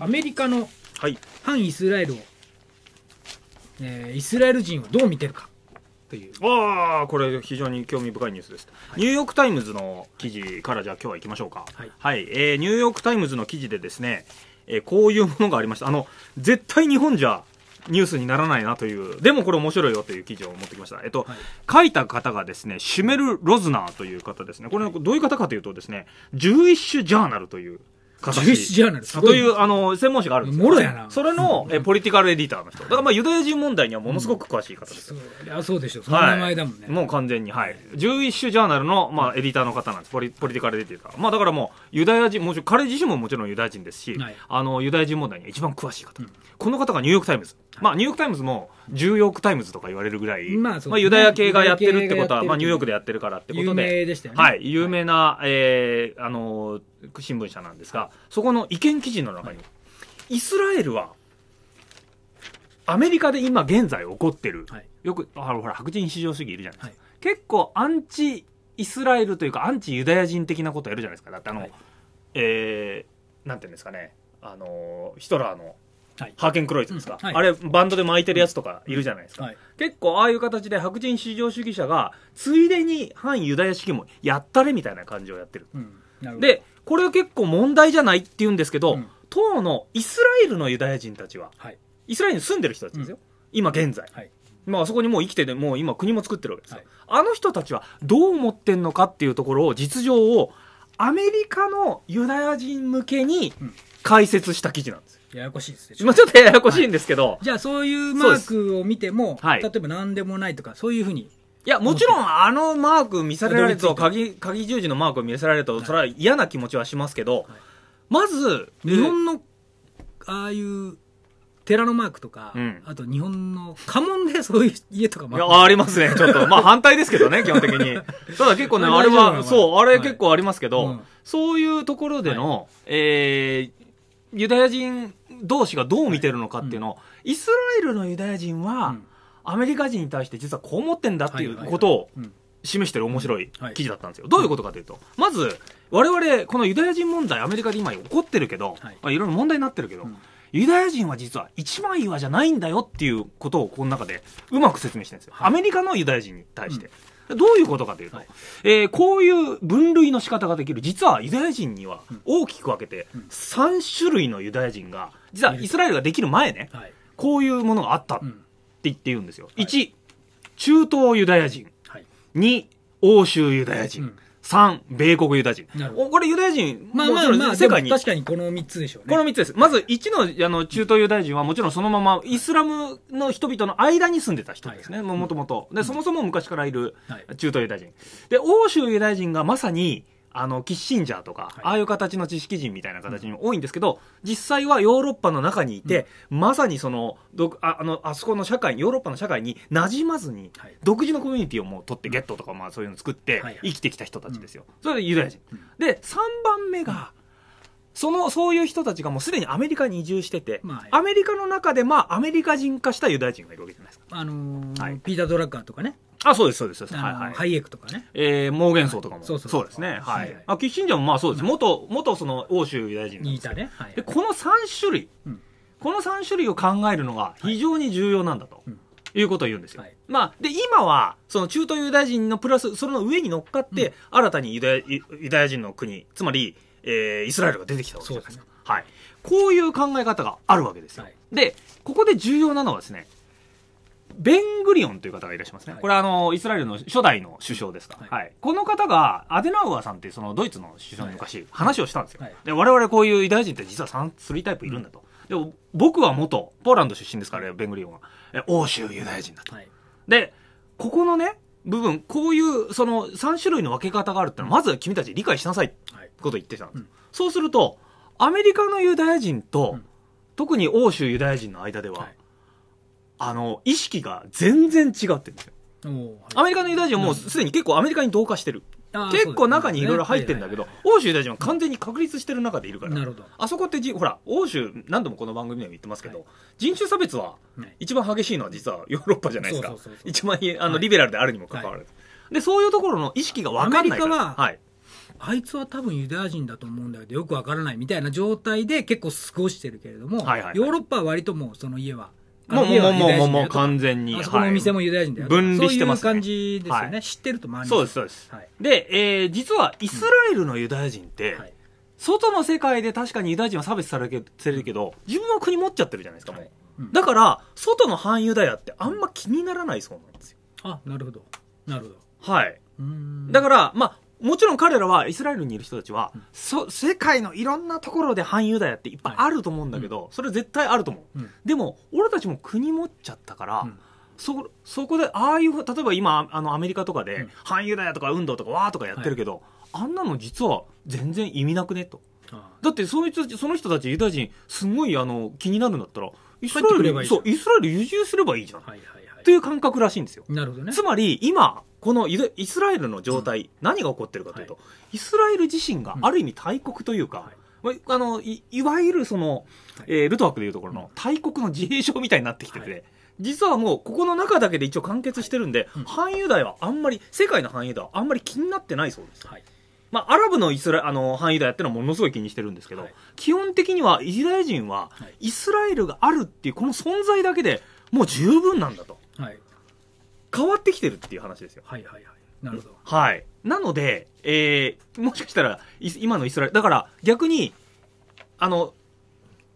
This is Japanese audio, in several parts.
アメリカの反イスラエルを、はい、えー、イスラエル人はどう見てるかというああこれ非常に興味深いニュースです、はい、ニューヨーク・タイムズの記事からじゃあ今日は行きましょうかはい、はい、えー、ニューヨーク・タイムズの記事でですね、えー、こういうものがありましたあの絶対日本じゃニュースにならないなという、でもこれ面白いよという記事を持ってきました。えっと、はい、書いた方がですね、シュメル・ロズナーという方ですね。これ、どういう方かというとですね、ジューイッシュ・ジャーナルという、ュッシュジャーナル。という、あの、専門誌があるんですもろやな。それの、え、ポリティカルエディターの人。だからまあ、ユダヤ人問題にはものすごく詳しい方です。や、そうでしょ。その名前だもんね。もう完全に、はい。ッシ種ジャーナルの、まあ、エディターの方なんです。ポリポリティカルエディター。まあ、だからもう、ユダヤ人、もちろん、彼自身ももちろんユダヤ人ですし、あの、ユダヤ人問題には一番詳しい方。この方がニューヨークタイムズ。まあ、ニューヨークタイムズも、ヨークタイムズとか言われるぐらい、まあ、ユダヤ系がやってるってことは、まあ、ニューヨークでやってるからってことで、有名でしたよね。はい。有名な、えあの、新聞社なんですが、そこの意見記事の中に、イスラエルは、アメリカで今現在起こってる、よく、あのほら、白人至上主義いるじゃないですか。結構アンチイスラエルというかアンチユダヤ人的なことやるじゃないですか。だってあの、えなんていうんですかね、あの、ヒトラーの、ハーケンクロイツですか、あれバンドで巻いてるやつとかいるじゃないですか、結構ああいう形で白人至上主義者がついでに反ユダヤ主義もやったれみたいな感じをやってる、うん、るでこれは結構問題じゃないって言うんですけど、うん、当のイスラエルのユダヤ人たちは、はい、イスラエルに住んでる人たちですよ、うん、今現在、はい、まあそこにもう生きててもう今国も作ってるわけですよ、はい、あの人たちはどう思ってんのかっていうところを実情をアメリカのユダヤ人向けに解説した記事なんです、うん、ややこしいですねまあちょっとややこしいんですけど、じゃあそういうマークを見ても例えば何でもないとかそういうふうにいや、もちろん、あのマーク見せられると、鍵、鍵十字のマークを見せられると、それは嫌な気持ちはしますけど、まず、日本の、ああいう、寺のマークとか、うん、あと日本の家紋でそういう家とかもあいや、ありますね、ちょっと。まあ反対ですけどね、基本的に。ただ結構ね、あれは、そう、あれ結構ありますけど、はい、そういうところでの、はい、えー、ユダヤ人同士がどう見てるのかっていうのを、うん、イスラエルのユダヤ人は、うんアメリカ人に対して実はこう思ってんだっていうことを示してる面白い記事だったんですよ。どういうことかというと、まず、我々、このユダヤ人問題、アメリカで今起こってるけど、いまあ、いろいろ問題になってるけど、ユダヤ人は実は一枚岩じゃないんだよっていうことをこの中でうまく説明してるんですよ。アメリカのユダヤ人に対して。どういうことかというと、はい、えー、こういう分類の仕方ができる。実はユダヤ人には大きく分けて3種類のユダヤ人が、実はイスラエルができる前ね、はい、こういうものがあった言って言うんですよ。1、中東ユダヤ人。2、欧州ユダヤ人。3、米国ユダヤ人。これユダヤ人、まあまあまあ、世界に。確かにこの3つでしょうね。この3つです。まず1のあの中東ユダヤ人はもちろんそのままイスラムの人々の間に住んでた人ですね。もともと。で、そもそも昔からいる中東ユダヤ人。で、欧州ユダヤ人がまさに、あの、キッシンジャーとか、はい、ああいう形の知識人みたいな形にも多いんですけど、うん、実際はヨーロッパの中にいて、うん、まさにその、どああの、あそこの社会、ヨーロッパの社会に馴染まずに、はい、独自のコミュニティをもう取って、ゲットとか、まあそういうの作って、生きてきた人たちですよ。それでユダヤ人。で、3番目が、その、そういう人たちがもうすでにアメリカに移住してて、まあ、アメリカの中で、まあ、アメリカ人化したユダヤ人がいるわけじゃないですか。あのーはい、ピーター・ドラッカーとかね。あ、そうです、そうです。はい、はい。ハイエクとかね。えー、モーゲンソーとかも。そうそうですね。はい。あ、キッシンジャーもまあそうです。元、元その、欧州ユダヤ人にいたね。はい。で、この3種類、うん、この3種類を考えるのが非常に重要なんだと。うんいうことを言うんですよ。はい、まあ、で、今は、その中東ユダヤ人のプラス、それの上に乗っかって、新たにユダヤユダヤ人の国、つまり、えー、イスラエルが出てきたわけじゃないですか。すね、はい。こういう考え方があるわけですよ。はい、で、ここで重要なのはですね、ベングリオンという方がいらっしゃいますね。はい、これあの、イスラエルの初代の首相ですか。はい、はい。この方が、アデナウアーさんっていうそのドイツの首相に昔話をしたんですよ。はい、で、我々こういうユダヤ人って実は3、3タイプいるんだと。うん、でも、僕は元、ポーランド出身ですから、ベングリオンは。え、欧州ユダヤ人だと。で、ここのね、部分、こういう、その、3種類の分け方があるってのは、まず君たち理解しなさいっこと言ってたんです、うん、そうするとアメリカのユダヤ人と、うん、特に欧州ユダヤ人の間では、はい、あの意識が全然違ってるんですよ、はい、アメリカのユダヤ人はもうすでに結構アメリカに同化してる結構中にいろいろ入ってるんだけど、欧州ユダヤ人は完全に確立してる中でいるから、あそこってじ、ほら、欧州、何度もこの番組でも言ってますけど、はい、人種差別は一番激しいのは実はヨーロッパじゃないですか、一番あの、リベラルであるにもかかわらず、はい、でそういうところの意識が分かんないから。アメリカは、はいあいつは多分ユダヤ人だと思うんだけどよくわからないみたいな状態で結構過ごしてるけれども、はいはいはい、ヨーロッパは割ともうその家は。もう、もう、もう、もう、もう、完全に。あそこのお店もユダヤ人だよ、はい、分離してます、ね、そういう感じですよね。はい、知ってると周りそうです、そうです。はい、で、えー、実はイスラエルのユダヤ人って、うん、外の世界で確かにユダヤ人は差別されるけど、自分の国持っちゃってるじゃないですか、もう。うん、だから、外の反ユダヤってあんま気にならないそうなんですよ。あ、なるほど。なるほど。はい。だから、まあ、もちろん彼らはイスラエルにいる人たちは、そ世界のいろんなところで反ユダヤっていっぱいあると思うんだけど、はいうん、それ絶対あると思う、うん、でも俺たちも国持っちゃったから、うん、そそこでああいう例えば今あのアメリカとかで、反ユダヤとか運動とかわーとかやってるけど、はい、あんなの実は全然意味なくねとだってその人その人たちユダヤ人すごいあの気になるんだったらイスラエルそうイスラエル移住すればいいじゃん、はいはいはい、っていう感覚らしいんですよなるほど、ね、つまり今このイスラエルの状態、うん、何が起こってるかというと、はい、イスラエル自身がある意味大国というか、うん、あのいわゆるその、えー、ルトワークでいうところの大国の自閉症みたいになってきてて、実はもうここの中だけで一応完結してるんで、反猶大はあんまり世界の反猶大はあんまり気になってないそうです。はいまあ、アラブのイスラあの反ユダヤってのはものすごい気にしてるんですけど、はい、基本的にはイスラエル人はイスラエルがあるっていうこの存在だけでもう十分なんだと。はい、変わってきてるっていう話ですよ。はいはいはい。なるほど。はい。なので、えー、もしかしたら、今のイスラエル、だから逆に、あの、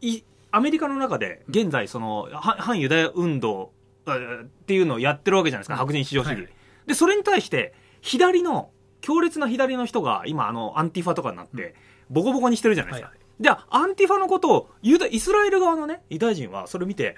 い、アメリカの中で、現在、その、反ユダヤ運動っていうのをやってるわけじゃないですか、白人至上主義。はい、で、それに対して、左の、強烈な左の人が、今、あの、アンティファとかになって、ボコボコにしてるじゃないですか。じゃあ、アンティファのことを、ユダ、イスラエル側のね、ユダヤ人は、それ見て、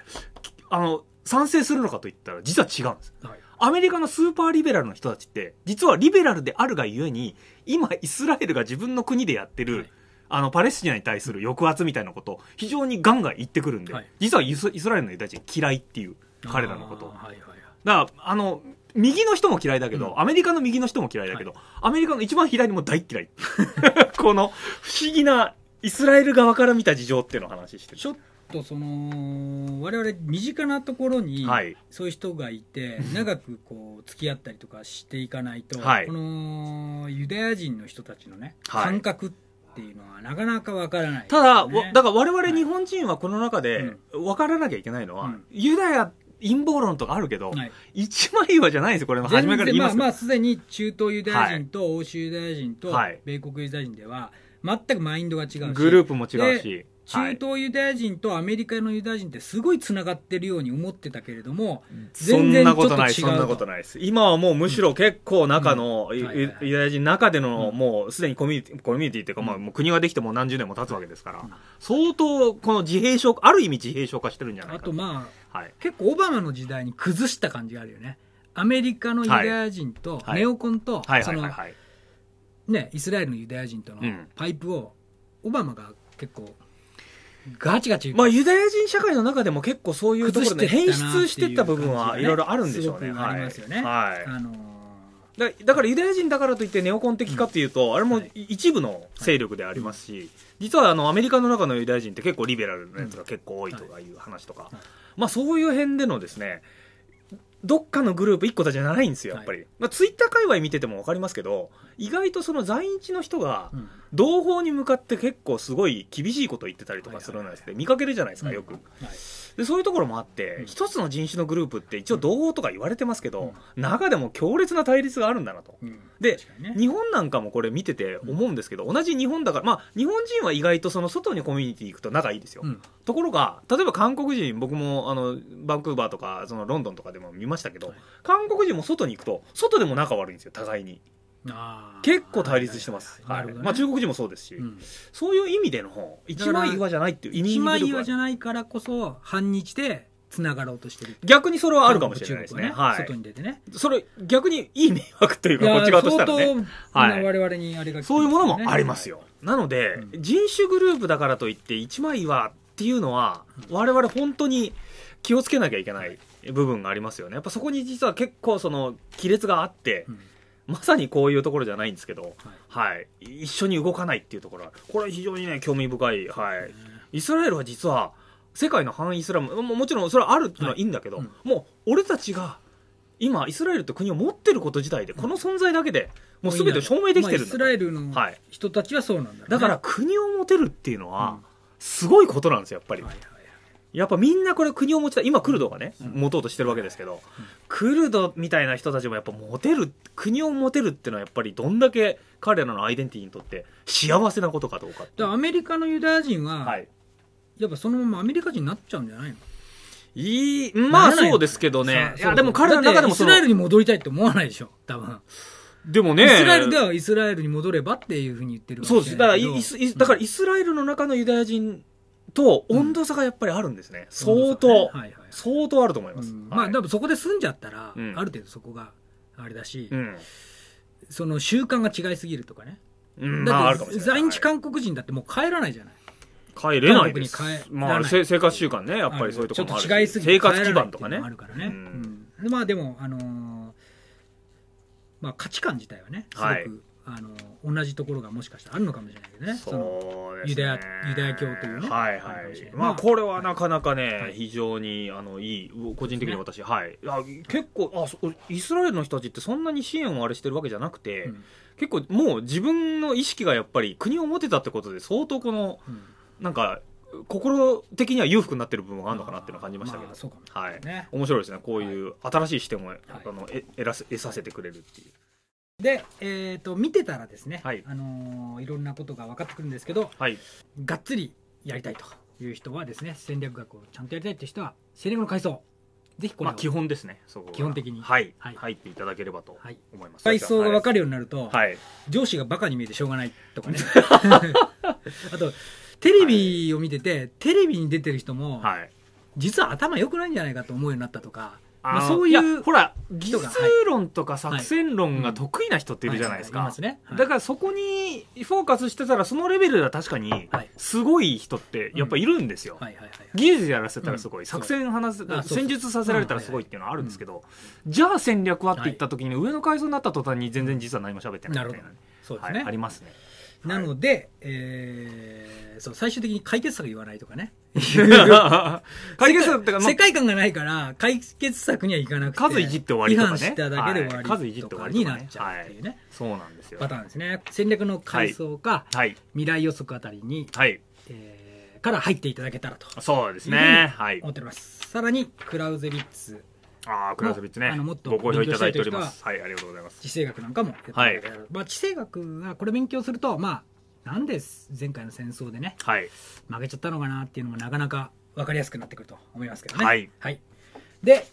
あの、賛成するのかといったら、実は違うんです。はいアメリカのスーパーリベラルの人たちって、実はリベラルであるがゆえに、今イスラエルが自分の国でやってる、あの、パレスチナに対する抑圧みたいなこと、非常にガンガン言ってくるんで、実はイスラエルの人たち嫌いっていう、彼らのこと。はいはいはい、だから、あの、右の人も嫌いだけど、アメリカの右の人も嫌いだけど、アメリカの一番左も大嫌い。この不思議なイスラエル側から見た事情っていうのを話してる。とその我々身近なところにそういう人がいて、長くこう付き合ったりとかしていかないと、このユダヤ人の人たちのね、感覚っていうのはなかなかわからない、ね、ただだから我々日本人はこの中で分からなきゃいけないのは、ユダヤ陰謀論とかあるけど、はい、一枚岩じゃないですよこれ初めから言いますまあすで、に中東ユダヤ人と欧州ユダヤ人と米国ユダヤ人では全くマインドが違うし、グループも違うし中東ユダヤ人とアメリカのユダヤ人ってすごいつながってるように思ってたけれども、全然ちょっと違うそんなことないそんなことないです今はもうむしろ結構中の、ユダヤ人の中での、もうすでにコミュニティコミュニティっていうか、まあ、もう国ができてもう何十年も経つわけですから、相当この自閉症ある意味自閉症化してるんじゃないかあとまあ、はい、結構オバマの時代に崩した感じがあるよねアメリカのユダヤ人と、ネオコンと、その、ね、イスラエルのユダヤ人とのパイプを、オバマが結構ガチガチ。まあ、ユダヤ人社会の中でも結構そういうところで変質してった部分はいろいろあるんでしょうね。ありますよね。はい。あのだだからユダヤ人だからといってネオコン的かっていうと、あれも一部の勢力でありますし、実はあのアメリカの中のユダヤ人って結構リベラルなやつが結構多いとかいう話とか、まあそういう辺でのですね、どっかのグループ1個だじゃないんですよ、やっぱり。はい、まあ、ツイッター界隈見てても分かりますけど、意外とその在日の人が、同胞に向かって結構すごい厳しいこと言ってたりとかするんですけど、見かけるじゃないですか、よく。はいでそういうところもあって、一つの人種のグループって一応同胞とか言われてますけど、中でも強烈な対立があるんだなと、で、日本なんかもこれ見てて思うんですけど、同じ日本だから、まあ、日本人は意外とその外にコミュニティ行くと仲いいですよ、ところが例えば韓国人僕もあのバンクーバーとかそのロンドンとかでも見ましたけど、韓国人も外に行くと外でも仲悪いんですよ互いに。結構対立してます、はい、ね、まあ、中国人もそうですし、うん、そういう意味での一枚岩じゃないっていう意味一枚岩じゃないからこそ反日でつながろうとしてる逆にそれはあるかもしれないですね、ねはい、外に出てねそれ逆にいい迷惑というかこっち側としたらね相当我々にあれが、ねはい、そういうものもありますよ、なので、うん、人種グループだからといって一枚岩っていうのは我々本当に気をつけなきゃいけない部分がありますよねやっぱそこに実は結構その亀裂があって、うんまさにこういうところじゃないんですけど、はい、はい、一緒に動かないっていうところこれは非常にね、興味深い。はい。イスラエルは実は、世界の反イスラム、ももちろんそれはあるっていうのはいいんだけど、はいうん、もう俺たちが、今イスラエルって国を持ってること自体で、この存在だけでもうすべて証明できてるんだ、まあ、イスラエルの人たちはそうなんだ、ね、だから国を持てるっていうのは、すごいことなんですよやっぱり、はいはいやっぱみんなこれ国を持ちたい今クルドがね、持とうとしてるわけですけど、クルドみたいな人たちもやっぱ持てる国を持てるっていうのはやっぱりどんだけ彼らのアイデンティティにとって幸せなことかどうかアメリカのユダヤ人は、はい、やっぱそのままアメリカ人になっちゃうんじゃないのいい、まあそうですけどね。いや、でも彼の中でもイスラエルに戻りたいって思わないでしょ、多分。でもね。イスラエルではイスラエルに戻ればっていうふうに言ってるそうです。だからだからイスラエルの中のユダヤ人と温度差がやっぱりあるんですね。相当、ねはいはい、相当あると思います。うん、まあ、多分そこで住んじゃったら、うん、ある程度そこがあれだし、うん、その習慣が違いすぎるとかね。だって在日韓国人だってもう帰らないじゃない。帰れないです。まあ、生活習慣ね、やっぱりそういうところもある。ちょっと違いすぎ生活基盤とかね。あるからね。まあでも、あのー、まあ価値観自体はね、すごく、はいあの同じところがもしかしたらあるのかもしれないけどねそうですねユダヤユダヤ教というねはいはい、まあ、これはなかなかね、はい、非常にあのいい個人的に私、ね、はい結構あそイスラエルの人たちってそんなに支援をあれしてるわけじゃなくて、うん、結構もう自分の意識がやっぱり国を持てたってことで相当この、うん、なんか心的には裕福になってる部分があるのかなっていうのを感じましたけど、まあね、はい、面白いですねこういう新しい視点を、はい、あのええらせ得させてくれるっていう。で、えーと、見てたらですね、はいあのーいろんなことが分かってくるんですけどはいがっつりやりたいという人はですね戦略学をちゃんとやりたいって人は戦略の階層ぜひこれまあ基本ですねそ基本的にはい、はい入っていただければと思います階層が分かるようになると、はい、上司がバカに見えてしょうがないとかね あとテレビを見てて、テレビに出てる人も、はい実は頭良くないんじゃないかと思うようになったとかまあ、そういうほら技術論とか作戦論が得意な人っているじゃないですか、だからそこにフォーカスしてたらそのレベルでは確かにすごい人ってやっぱいるんですよ、技術やらせたらすごい、作戦話戦術させられたらすごいっていうのはあるんですけど、じゃあ戦略はって言った時に上の階層になった途端に全然実は何も喋ってないみたいな、はい、うですありますね。なので、はい、えー、そう、最終的に解決策言わないとかね。解決策ってか、世界観がないから、解決策にはいかなくて。数いじって終わりとか、ね。しただけで終わり、はい、数いじって終わりになっちゃうっていうね。はい、そうなんですよ。パターンですね。戦略の階層か、はい、未来予測あたりに、はい、えー、から入っていただけたらと。そうですね。はい。思っております。さらに、クラウゼリッツ。ああ、クラスソビッチね。あの、もっとご好評いただいております。はい、ありがとうございます。地政学なんかもやってはい。まあ、地政学はこれ勉強すると、まあ、なんで前回の戦争でね、はい、負けちゃったのかなっていうのもなかなか分かりやすくなってくると思いますけどね。はい。はい、で、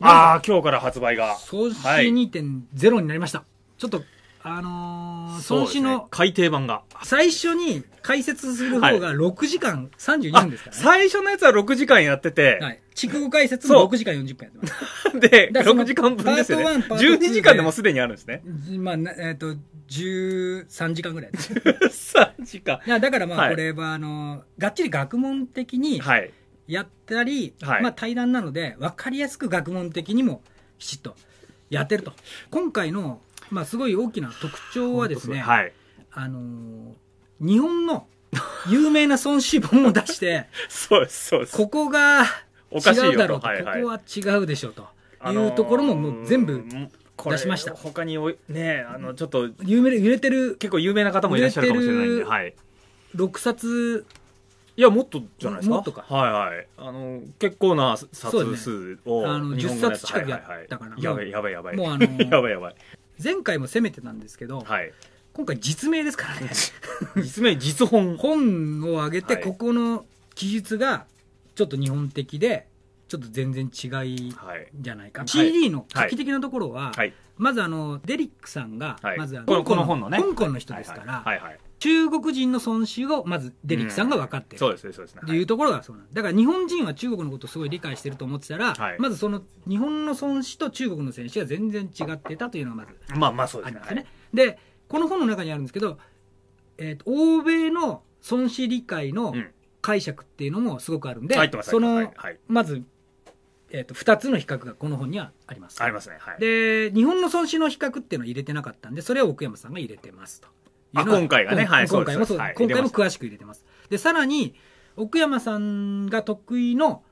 ああ、今日から発売が。総資2.0になりました。はい、ちょっとあのー、孫子の、ね、改訂版が。最初に解説する方が6時間32分ですから、ねはい、最初のやつは6時間やってて、はい、筑後解説も6時間40分やってます。で、6時間分ですよ、ね。ト1、パ12時間でもすでにあるんですね。まあ、えっ、ー、と、13時間ぐらい。13 時間。いや、だからまあ、これは、あのー、がっちり学問的にやったり、はい、まあ対談なので、わかりやすく学問的にもきちっとやってると。今回のまあ、すごい大きな特徴はですね、はい、あのー、日本の有名な孫子本を出して、そうですそうですここが違うだろうと、はいはい、ここは違うでしょうというところももう全部出しました。他にね、あの、ちょっと、有名、揺れてる、結構有名な方もいらっしゃるかもしれないんで、はい。6冊いや、もっとじゃないですか。もっとか。はいはい。あの、結構な冊数を、ね、あの10冊近くやったかな。やばいやばいやばい。もうあの、やばいやばい。前回も攻めてたんですけど、はい、今回実名ですからね 実名実本本を挙げて、ここの記述がちょっと日本的でちょっと全然違いじゃないか、はい、CD の画期的なところは、まずあのデリックさんが、まずこのこの本のね香港の人ですから、はいはい中国人の孫子をまずデリックさんが分かってる、うん、そうですねそうですねっていうところがそうなん、だから日本人は中国のことをすごい理解してると思ってたら、はい、まずその日本の孫子と中国の選手が全然違ってたというのがまずまあまあそうですね、はい、でこの本の中にあるんですけど、えーと、欧米の孫子理解の解釈っていうのもすごくあるんで、うん、その、まずえーと、2つの比較がこの本にはあります。ありますね。はい、で日本の損失の比較っていうのを入れてなかったんでそれを奥山さんが入れてますと。あ今回がね、はい、今回もそう、はい、今回も詳しく入れてます。で、さらに、奥山さんが得意の、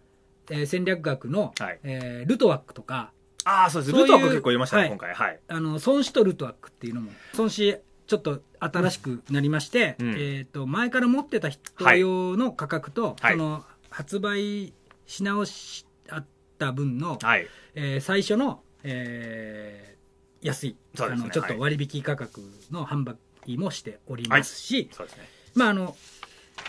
えー、戦略学の、はい、えー、ルトワックとか、ああ、そうです。ルトワック結構入れましたね、はい、今回。はい。あの、孫子とルトワックっていうのも、孫子、ちょっと新しくなりまして、うん、えっ、ー、と、前から持ってた人用の価格と、はい、その、発売し直しあった分の、はい、えー、最初の、えー、安い、ね、あのちょっと割引価格の販売りもしておりますし、まああの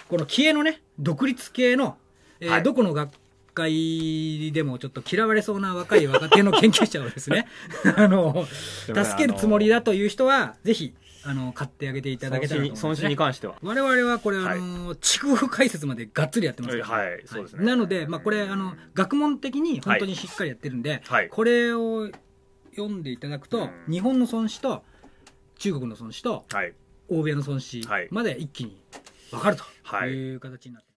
この気鋭のね独立系の、えー、はい、どこの学会でもちょっと嫌われそうな若い若手の研究者をですね あの助けるつもりだという人はぜひあの買ってあげていただけたら損失、ね、に関しては我々はこれ、はい、あの筑風解説までがっつりやってますから、はい、そうですね、なので、まあ、これあの学問的に本当にしっかりやってるんで、はい、これを読んでいただくと、日本の損失と中国の損失と、欧米の損失まで一気に分かるという形になって